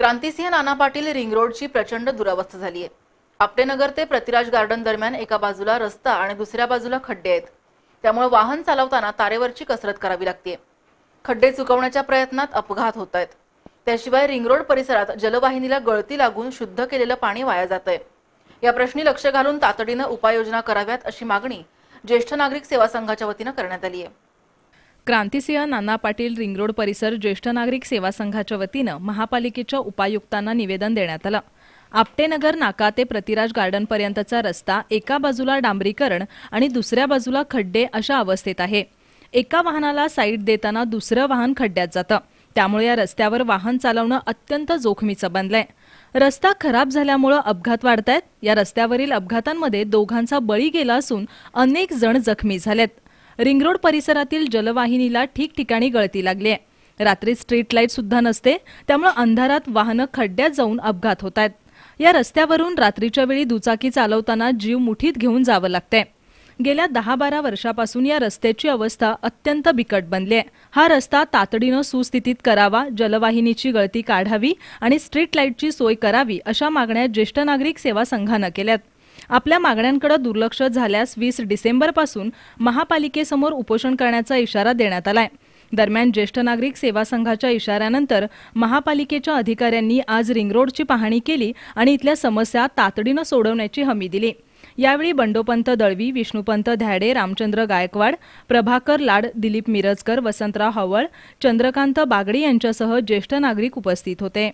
क्रांतिसिंह नाना Patil ring रोडची प्रचंड दुरावस्था झाली आहे आपटेनगर ते प्रतिराज गार्डन दरम्यान एका बाजूला रस्ता आणि दुसऱ्या बाजूला खड्डे आहेत त्यामुळे वाहन चालवताना तारेवरची कसरत करावी लागते खड्डे चुकवण्याच्या प्रयत्नात अपघात होत आहेत त्याशिवाय रिंगरोड परिसरात जलवाहिनीला गळती लागून शुद्ध केलेलं पाणी वाया जात आहे या प्रश्नी लक्ष घालून तातडीनं उपाययोजना कराव्यात अशी मागणी ज्येष्ठ नागरिक सेवा संघाच्या वतीनं करण्यात आली आहे क्रांतिसिंह नाना पाटील रिंगरोड परिसर ज्येष्ठ नागरिक सेवा संघाच्या वतीनं महापालिकेच्या उपायुक्तांना निवेदन देण्यात आलं आपटेनगर नाका ते प्रतिराज गार्डनपर्यंतचा रस्ता एका बाजूला डांबरीकरण आणि दुसऱ्या बाजूला खड्डे अशा अवस्थेत आहे एका वाहनाला साईड देताना दुसरं वाहन खड्ड्यात जातं त्यामुळे या रस्त्यावर वाहन चालवणं अत्यंत जोखमीचं बनलंय रस्ता खराब झाल्यामुळं अपघात वाढतायत या रस्त्यावरील अपघातांमध्ये दोघांचा बळी गेला असून अनेक जण जखमी झालेत रिंगरोड परिसरातील जलवाहिनीला ठिकठिकाणी गळती लागली आहे रात्री स्ट्रीट लाईट सुद्धा नसते त्यामुळे अंधारात वाहनं खड्ड्यात जाऊन अपघात होत आहेत या रस्त्यावरून रात्रीच्या वेळी दुचाकी चालवताना जीव मुठीत घेऊन जावं लागतंय गेल्या दहा बारा वर्षापासून या रस्त्याची अवस्था अत्यंत बिकट बनली आहे हा रस्ता तातडीनं सुस्थितीत करावा जलवाहिनीची गळती काढावी आणि स्ट्रीट लाईटची सोय करावी अशा मागण्या ज्येष्ठ नागरिक सेवा संघानं केल्यात आपल्या मागण्यांकडे दुर्लक्ष झाल्यास वीस डिसेंबरपासून महापालिकेसमोर उपोषण करण्याचा इशारा देण्यात आलाय दरम्यान ज्येष्ठ नागरिक सेवा संघाच्या इशाऱ्यानंतर महापालिकेच्या अधिकाऱ्यांनी आज रिंगरोडची पाहणी केली आणि इथल्या समस्या तातडीनं सोडवण्याची हमी दिली यावेळी बंडोपंत दळवी विष्णुपंत ध्याडे रामचंद्र गायकवाड प्रभाकर लाड दिलीप मिरजकर वसंतराव हवळ चंद्रकांत बागडे यांच्यासह ज्येष्ठ नागरिक उपस्थित होते